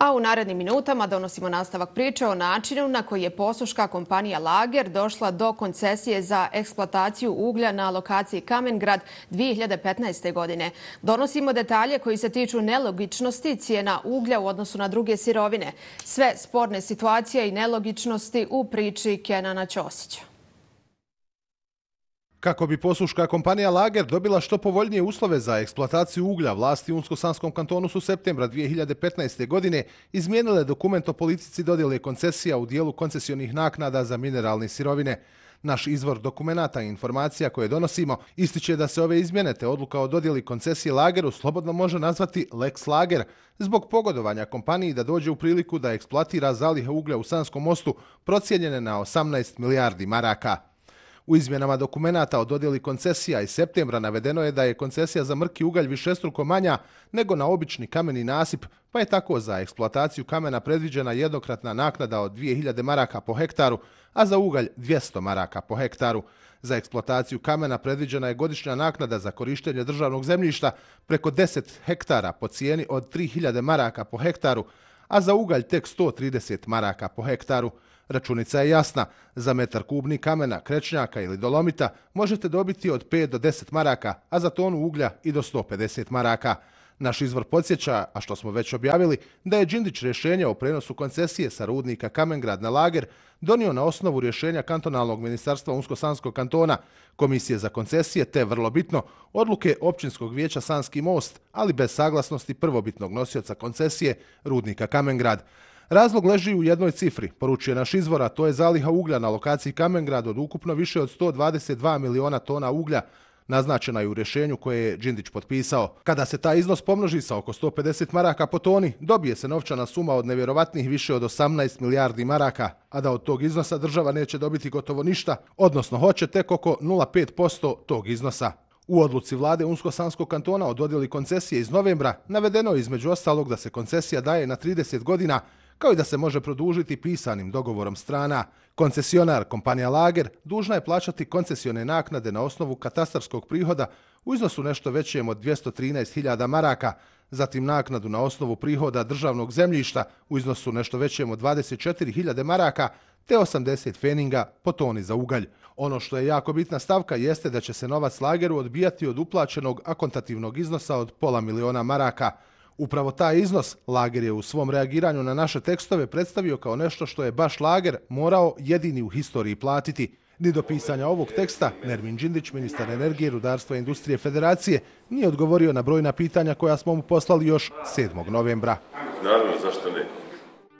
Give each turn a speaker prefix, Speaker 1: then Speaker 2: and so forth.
Speaker 1: A u narednim minutama donosimo nastavak priče o načinu na koji je posuška kompanija Lager došla do koncesije za eksploataciju uglja na lokaciji Kamengrad 2015. godine. Donosimo detalje koji se tiču nelogičnosti cijena uglja u odnosu na druge sirovine. Sve sporne situacije i nelogičnosti u priči Kenana Ćosića.
Speaker 2: Kako bi posluška kompanija Lager dobila što povoljnije uslove za eksploataciju uglja, vlasti Unsko-Sanskom kantonu su septembra 2015. godine izmijenile dokument o politici dodjele koncesija u dijelu koncesionih naknada za mineralne sirovine. Naš izvor dokumentata i informacija koje donosimo ističe da se ove izmjene te odluka o dodjeli koncesije lageru slobodno može nazvati Lex Lager zbog pogodovanja kompaniji da dođe u priliku da eksploatira zalihe uglja u Sanskom mostu procijenjene na 18 milijardi maraka. U izmjenama dokumentata o dodjeli koncesija iz septembra navedeno je da je koncesija za mrki ugalj više struko manja nego na obični kameni nasip, pa je tako za eksploataciju kamena predviđena jednokratna naknada od 2000 maraka po hektaru, a za ugalj 200 maraka po hektaru. Za eksploataciju kamena predviđena je godišnja naknada za korištenje državnog zemljišta preko 10 hektara po cijeni od 3000 maraka po hektaru, a za ugalj tek 130 maraka po hektaru. Računica je jasna. Za metar kubni kamena, krečnjaka ili dolomita možete dobiti od 5 do 10 maraka, a za tonu uglja i do 150 maraka. Naš izvor podsjeća, a što smo već objavili, da je Đindić rješenje o prenosu koncesije sa rudnika Kamengrad na lager donio na osnovu rješenja kantonalnog ministarstva Unsko-Sanskog kantona, komisije za koncesije te, vrlo bitno, odluke općinskog vijeća Sanski most, ali bez saglasnosti prvobitnog nosioca koncesije rudnika Kamengrad. Razlog leži u jednoj cifri, poručuje naš izvora, to je zaliha uglja na lokaciji Kamengrad od ukupno više od 122 miliona tona uglja, naznačena je u rješenju koje je Đindić potpisao. Kada se ta iznos pomnoži sa oko 150 maraka po toni, dobije se novčana suma od nevjerovatnih više od 18 milijardi maraka, a da od tog iznosa država neće dobiti gotovo ništa, odnosno hoće tek oko 0,5% tog iznosa. U odluci vlade Unsko-Sanskog kantona o dodjeli koncesije iz novembra navedeno je između ostalog da se koncesija daje na 30 godina, kao i da se može produžiti pisanim dogovorom strana. Koncesionar kompanija Lager dužna je plaćati koncesione naknade na osnovu katastarskog prihoda u iznosu nešto većem od 213.000 maraka, zatim naknadu na osnovu prihoda državnog zemljišta u iznosu nešto većem od 24.000 maraka, te 80 feninga po toni za ugalj. Ono što je jako bitna stavka jeste da će se novac lageru odbijati od uplaćenog akontativnog iznosa od pola miliona maraka. Upravo taj iznos Lager je u svom reagiranju na naše tekstove predstavio kao nešto što je baš Lager morao jedini u historiji platiti. Ni do pisanja ovog teksta, Nermin Đindić, ministar energije, rudarstva i industrije federacije, nije odgovorio na brojna pitanja koja smo mu poslali još 7. novembra.
Speaker 1: Naravno, zašto ne?